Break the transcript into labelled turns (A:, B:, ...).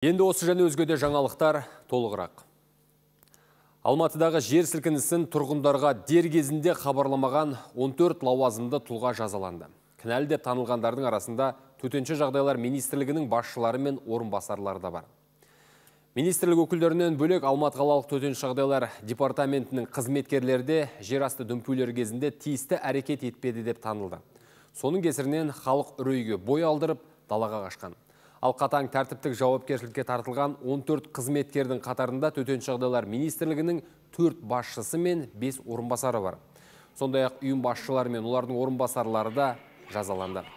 A: Енді осы және өзгеде жаңалықтар толығырақ. Алматыдағы жер сілкінісін тұрғындарға дер кезінде хабарламаған 14 лауазымды тұлға жазаланды. Кінәлі деп танылғандардың арасында төтенші жағдайлар министрлігінің басшылары мен орынбасарлары да бар. Министрлік өкілдерінен бөлек Алматы қалалық төтенше жағдайлар департаментінің қызметкерлері де жерасты дүмпулері кезінде тиісті әрекет етпеді деп танылды. Соның кесірінен халық үрейге бой алдырып далаға қашқан. Ал қатаң тәртіптік жауапкершілікке тартылған 14 қызметкердің қатарында төтенше жағдайлар министрлігінің 4 басшысы мен 5 орынбасары бар. Сондай ақ ұйым басшылары мен олардың орынбасарлары да жазаланды.